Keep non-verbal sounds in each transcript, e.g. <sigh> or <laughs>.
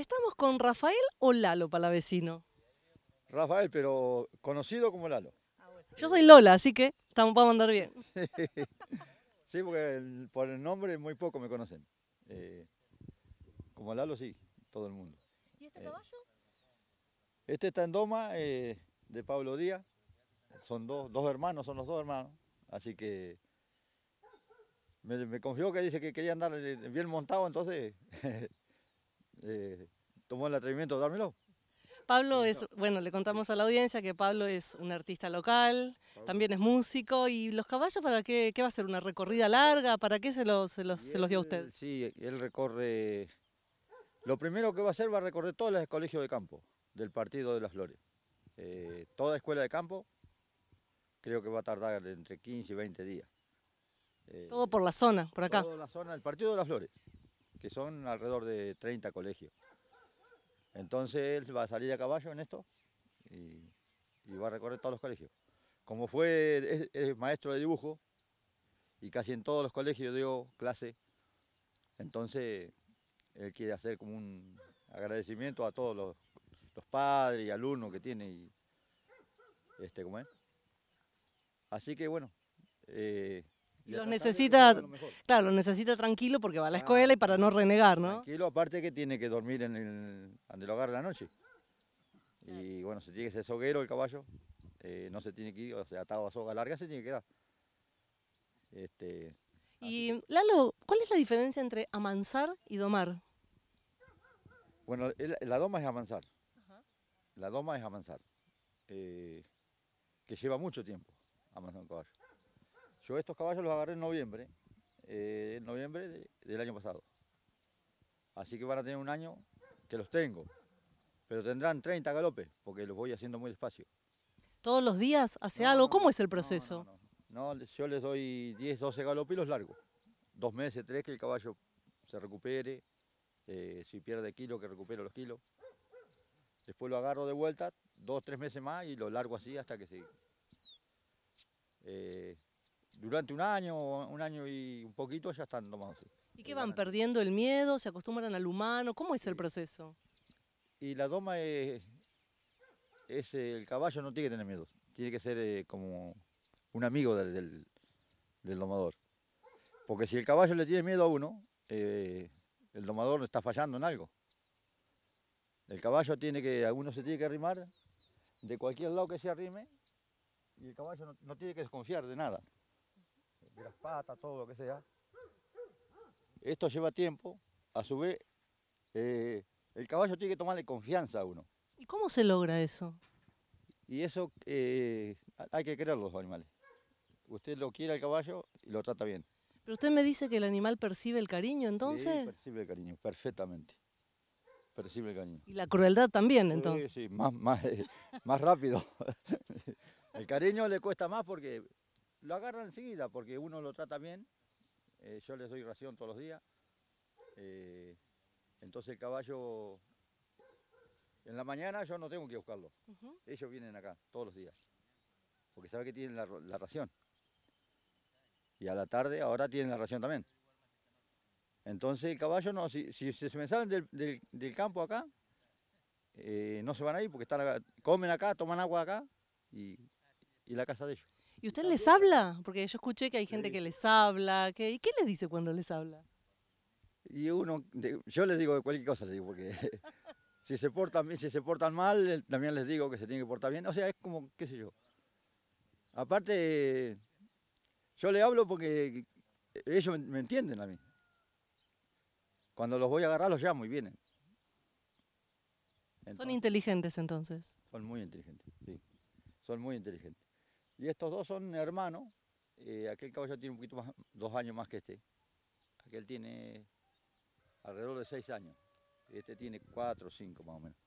Estamos con Rafael o Lalo Palavecino. Rafael, pero conocido como Lalo. Ah, Yo soy Lola, así que estamos para mandar bien. <laughs> Sí, porque por el nombre muy poco me conocen. Eh, como Lalo sí, todo el mundo. ¿Y este eh, caballo? Este está en Doma, eh, de Pablo Díaz. Son dos, dos hermanos, son los dos hermanos. Así que me, me confió que dice que quería andar bien montado, entonces <laughs> Eh, tomó el atrevimiento de dármelo. Pablo es, bueno, le contamos a la audiencia que Pablo es un artista local, también es músico. ¿Y los caballos para qué, qué va a ser? ¿Una recorrida larga? ¿Para qué se los, dio a usted? Sí, él recorre... Lo primero que va a hacer va a recorrer todos los colegios de campo del Partido de las Flores. Eh, toda escuela de campo creo que va a tardar entre 15 y 20 días. Eh, todo por la zona, por acá. Todo la zona, el Partido de las Flores que son alrededor de 30 colegios. Entonces él va a salir a caballo en esto y, va a recorrer todos los colegios. Como fue maestro de dibujo y casi en todos los colegios dio clase, entonces él quiere hacer como un agradecimiento a todos los, padres y alumnos que tiene y este como Así que bueno, eh, necesita, claro, los necesita tranquilo porque va a la escuela y para no renegar, ¿no? Tranquilo, aparte que tiene que dormir en el, hogar en la noche. Y bueno, se tiene que ser soguero el caballo, eh, no se tiene que ir, o sea, atado a soga larga se tiene que quedar. Este, y Lalo, ¿cuál es la diferencia entre amansar y domar? Bueno, la doma es amansar. La doma es amansar. Eh, que lleva mucho tiempo amansar un caballo. Yo estos caballos los agarré en noviembre, eh, noviembre del año pasado. Así que van a tener un año que los tengo, pero tendrán 30 galopes, porque los voy haciendo muy despacio. ¿Todos los días hace algo? ¿Cómo es el proceso? No, yo les doy 10, 12 galopes y los largo. Dos meses, tres, que el caballo se recupere, eh, si pierde kilo, que recupere los kilos. Después lo agarro de vuelta, dos, tres meses más y lo largo así hasta que se... Eh, durante un año, un año y un poquito ya están domados. ¿Y qué van? ¿Perdiendo el miedo? ¿Se acostumbran al humano? ¿Cómo es el proceso? Y la toma es, el caballo no tiene que tener miedo, tiene que ser eh, como un amigo del, domador. Porque si el caballo le tiene miedo a uno, eh, el domador no está fallando en algo. El caballo tiene que, a uno se tiene que arrimar de cualquier lado que se arrime y el caballo no tiene que desconfiar de nada las patas, todo lo que sea. Esto lleva tiempo, a su vez, eh, el caballo tiene que tomarle confianza a uno. ¿Y cómo se logra eso? Y eso eh, hay que querer los animales. Usted lo quiere al caballo y lo trata bien. Pero usted me dice que el animal percibe el cariño, entonces. Sí, percibe el cariño, perfectamente. Percibe el cariño. Y la crueldad también, entonces. Sí, sí, más, <laughs> más rápido. el cariño le cuesta más porque lo agarran enseguida porque uno lo trata bien, eh, yo les doy ración todos los días, eh, entonces el caballo, en la mañana yo no tengo que buscarlo, ellos vienen acá todos los días, porque saben que tienen la, ración, y a la tarde ahora tienen la ración también. Entonces el caballo no, si, se me salen del, campo acá, eh, no se van a ir porque están comen acá, toman agua acá y la casa de ellos. ¿Y usted les habla? Porque yo escuché que hay gente que les habla. ¿Y qué les dice cuando les habla? Y uno, yo les digo cualquier cosa, digo, porque <laughs> si se portan, si se portan mal, eh, también les digo que se tienen que portar bien. O sea, es como, qué sé yo. Aparte, yo le hablo porque ellos me entienden a mí. Cuando los voy a agarrar, los llamo y vienen. ¿Son inteligentes entonces? Son muy inteligentes, sí. Son muy inteligentes. Y estos dos son hermanos. Eh, aquel caballo tiene un poquito más, dos años más que este. Aquel tiene alrededor de seis años. Este tiene cuatro o cinco más o menos.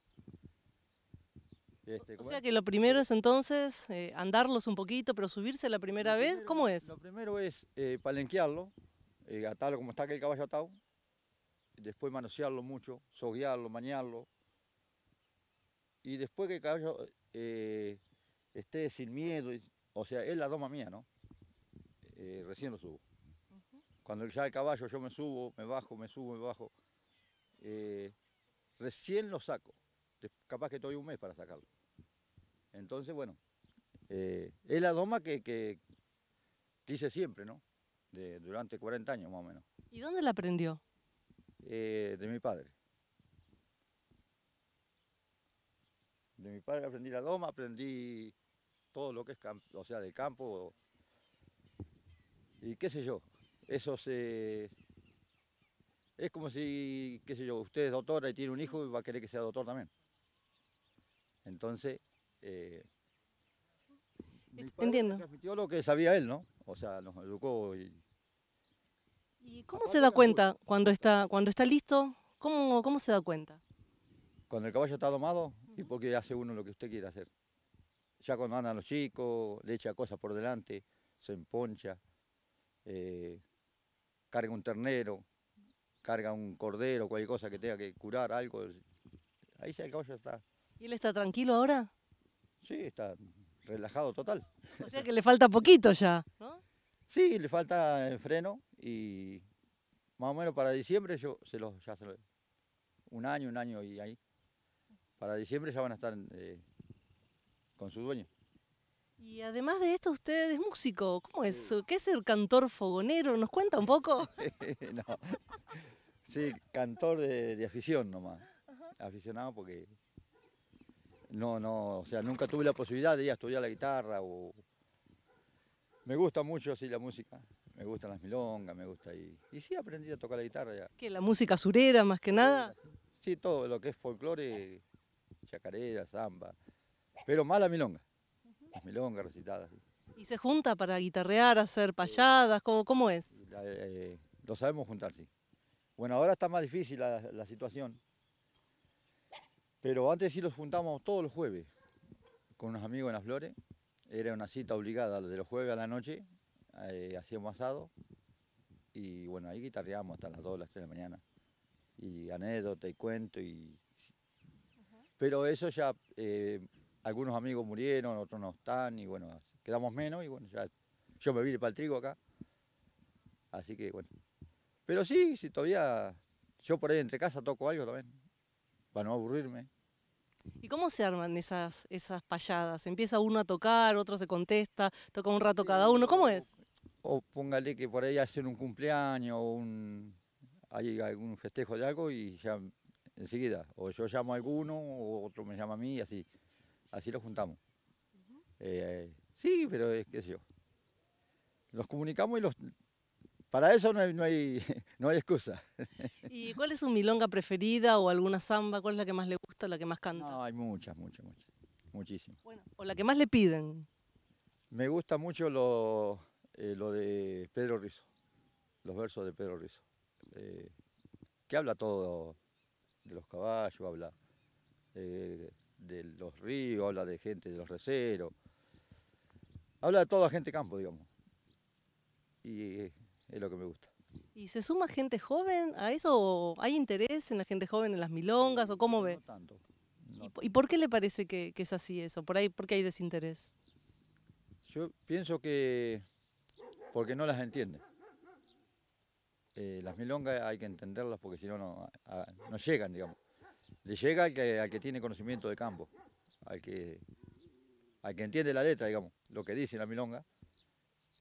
Este, o sea que lo primero es entonces eh, andarlos un poquito, pero subirse la primera vez, ¿cómo es? Lo primero es eh, palenquearlo, atarlo como está aquel caballo atado, después manosearlo mucho, soguearlo, mañarlo, y después que el caballo esté sin miedo y o sea, es la doma mía, ¿no? Eh, recién lo subo. Cuando Cuando ya el caballo yo me subo, me bajo, me subo, me bajo. Eh, recién lo saco. Capaz que estoy un mes para sacarlo. Entonces, bueno, eh, es la doma que, que, hice siempre, ¿no? De, durante 40 años más o menos. ¿Y dónde la aprendió? de mi padre. De mi padre aprendí la doma, aprendí todo lo que es o sea, del campo. Y qué sé yo, eso se... Eh, es como si, qué sé yo, usted es doctora y tiene un hijo y va a querer que sea doctor también. Entonces, eh, entiendo. Transmitió lo que sabía él, ¿no? O sea, nos educó y... cómo se da cuenta cuando está, cuando está listo? ¿Cómo, ¿Cómo se da cuenta? Cuando el caballo está domado y porque hace uno lo que usted quiere hacer ya cuando andan los chicos, le echa cosas por delante, se emponcha, eh, carga un ternero, carga un cordero, cualquier cosa que tenga que curar, algo. Ahí se acabó, ya está. ¿Y él está tranquilo ahora? Sí, está relajado total. O sea que le falta poquito ya, ¿no? Sí, le falta el freno y más o menos para diciembre yo se los, ya se los, un año, un año y ahí. Para diciembre ya van a estar... Eh, con su dueño. Y además de esto, usted es músico. ¿Cómo es? ¿Qué es el cantor fogonero? ¿Nos cuenta un poco? <laughs> no. Sí, cantor de, afición nomás. Aficionado porque no, no, o sea, nunca tuve la posibilidad de ir a estudiar la guitarra Me gusta mucho, sí, la música. Me gustan las milongas, me gusta y... Y sí, aprendí a tocar la guitarra ya. la música surera más que nada? Sí, todo lo que es folclore, chacarera, zamba pero más la milonga, las milongas recitadas. ¿Y se junta para guitarrear, hacer payadas? ¿Cómo, cómo es? Eh, lo sabemos juntar, sí. Bueno, ahora está más difícil la, situación, pero antes sí los juntamos todos los jueves con unos amigos en las flores. Era una cita obligada de los jueves a la noche, eh, hacíamos asado y bueno, ahí guitarreamos hasta las 2, las 3 de la mañana. Y anécdota y cuento y... Pero eso ya eh, algunos amigos murieron, otros no están, y bueno, quedamos menos, y bueno, ya yo me vine para el trigo acá. Así que bueno. Pero sí, si todavía yo por ahí entre casa toco algo también, para no aburrirme. ¿Y cómo se arman esas, esas payadas? ¿Empieza uno a tocar, otro se contesta, toca un rato cada uno? ¿Cómo es? O, póngale que por ahí hacen un cumpleaños o un, hay algún festejo de algo y ya enseguida, o yo llamo a alguno, o otro me llama a mí, y así así lo juntamos. Eh, sí, pero es que sé yo. Los comunicamos y los... Para eso no hay, <laughs> no hay, excusa. ¿Y cuál es su milonga preferida o alguna samba? ¿Cuál es la que más le gusta, la que más canta? No, hay muchas, muchas, muchas. Muchísimas. Bueno, o la que más le piden. Me gusta mucho lo, eh, de Pedro Rizo, los versos de Pedro Rizo. Eh, que habla todo de los caballos, habla de los ríos, habla de gente de los receros, habla de toda gente campo, digamos. Y es lo que me gusta. ¿Y se suma gente joven a eso? ¿Hay interés en la gente joven en las milongas o cómo ve? No tanto. ¿Y, por qué le parece que, es así eso? ¿Por, ahí, ¿Por qué hay desinterés? Yo pienso que porque no las entiende. Eh, las milongas hay que entenderlas porque si no, no llegan, digamos le llega al que, tiene conocimiento de campo, al que, que entiende la letra, digamos, lo que dice la milonga.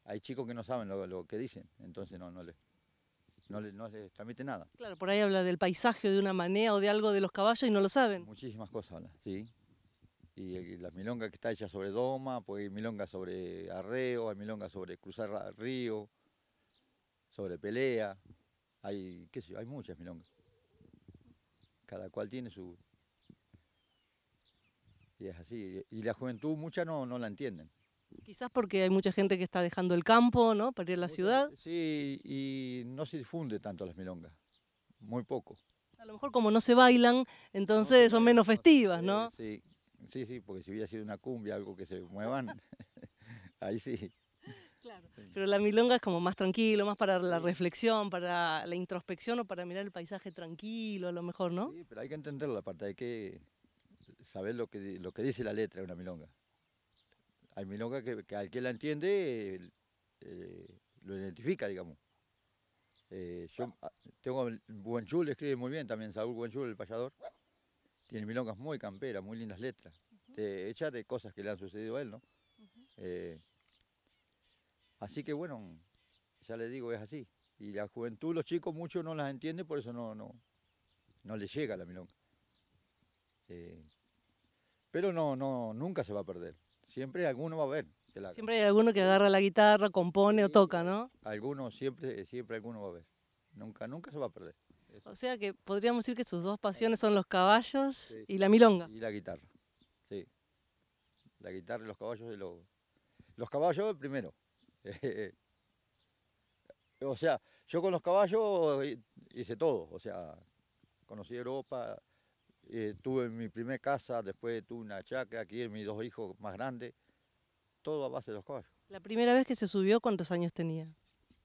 Hay chicos que no saben lo, que dicen, entonces no, no les le transmite nada. Claro, por ahí habla del paisaje, de una manera o de algo de los caballos y no lo saben. Muchísimas cosas habla, sí. Y, las milongas que está hecha sobre doma, pues hay milongas sobre arreo, hay milongas sobre cruzar río, sobre pelea, hay, qué sé hay muchas milongas cada cual tiene su... Y es así. Y la juventud mucha no, la entienden. Quizás porque hay mucha gente que está dejando el campo, ¿no? Para ir a la ciudad. Sí, y no se difunde tanto las milongas. Muy poco. A lo mejor como no se bailan, entonces son menos festivas, eh, ¿no? Sí, sí, sí, porque si hubiera sido una cumbia, algo que se muevan, <laughs> ahí sí. Claro. Pero la milonga es como más tranquilo, más para la reflexión, para la introspección o para mirar el paisaje tranquilo, a lo mejor, ¿no? Sí, pero hay que entender la parte, hay que saber lo que, lo que dice la letra de una milonga. Hay milonga que, al que la entiende eh, lo identifica, digamos. Eh, yo ah, tengo Buenchul, escribe muy bien también, Saúl Buenchul, el payador. Tiene milongas muy camperas, muy lindas letras. hechas de cosas que le han sucedido a él, ¿no? Eh, Así que bueno, ya les digo, es así. Y la juventud, los chicos, muchos no las entienden, por eso no, no, no les llega la milonga. Eh, pero no, no, nunca se va a perder. Siempre alguno va a ver. Siempre hay alguno que agarra la guitarra, compone o toca, ¿no? Alguno, siempre, siempre alguno va a ver. Nunca, nunca se va a perder. O sea que podríamos decir que sus dos pasiones son los caballos y la milonga. Y la guitarra, sí. La guitarra y los caballos y los... Los caballos primero, <laughs> o sea, yo con los caballos eh, hice todo, o sea, conocí Europa, eh, tuve mi primer casa, después tuve una chacra, aquí mis dos hijos más grandes, todo a base de los caballos. ¿La primera vez que se subió cuántos años tenía?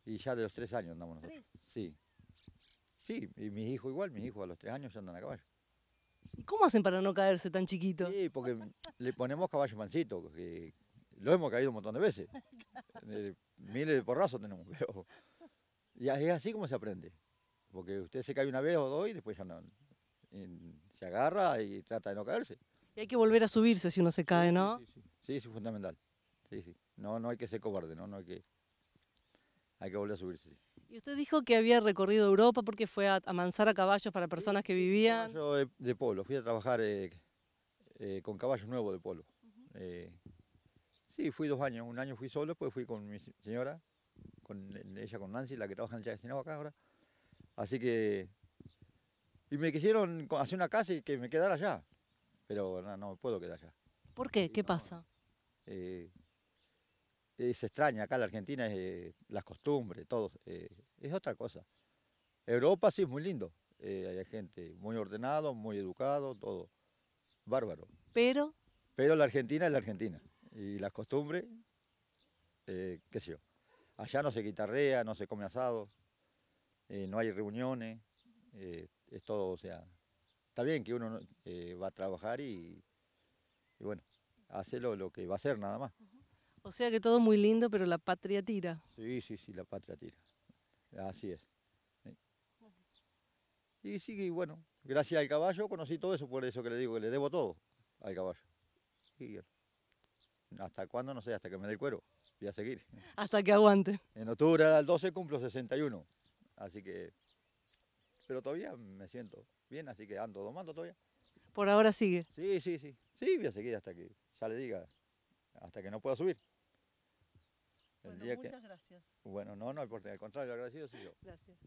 Y ya de los tres años andamos nosotros. ¿Tres? Sí. Sí, y mis hijos igual, mis hijos a los tres años ya andan a caballo. ¿Y cómo hacen para no caerse tan chiquito? Sí, porque le ponemos caballo mancito, que, lo hemos caído un montón de veces. <laughs> Eh, miles de porrazos tenemos. <laughs> Pero... Y es así como se aprende. Porque usted se cae una vez o dos y después ya no. se agarra y trata de no caerse. Y hay que volver a subirse si uno se cae, ¿no? Sí, sí, es fundamental. No, no hay que ser cobarde, ¿no? no hay, que... hay que volver a subirse. Y usted dijo que había recorrido Europa porque fue a amansar a caballos para personas que vivían. Yo de, polo, fui a trabajar eh, eh, con caballos nuevos de polo. Sí, fui dos años. Un año fui solo, después pues fui con mi señora, con ella, con Nancy, la que trabaja en el acá ahora. Así que... Y me quisieron hacer una casa y que me quedara allá. Pero no, me puedo quedar allá. ¿Por qué? ¿Qué pasa? Eh, es extraña acá la Argentina, es, eh, las costumbres, todo. Eh, es otra cosa. Europa sí es muy lindo. Eh, hay gente muy ordenado, muy educado, todo. Bárbaro. Pero... Pero la Argentina es la Argentina y las costumbres, eh, qué sé yo. Allá no se guitarrea, no se come asado, eh, no hay reuniones, eh, es todo, o sea, está bien que uno va a trabajar y, bueno, hace lo, que va a hacer nada más. O sea que todo muy lindo, pero la patria tira. Sí, sí, sí, la patria tira. Así es. Y sí, bueno, gracias al caballo conocí todo eso, por eso que le digo que le debo todo al caballo. ¿Hasta cuándo? No sé, hasta que me dé el cuero. Voy a seguir. Hasta que aguante. En octubre al 12 cumplo 61. Así que... Pero todavía me siento bien, así que ando domando todavía. Por ahora sigue. Sí, sí, sí. Sí, voy a seguir hasta que ya le diga, hasta que no pueda subir. bueno, muchas gracias. Bueno, no, no, al contrario, agradecido soy yo. Gracias.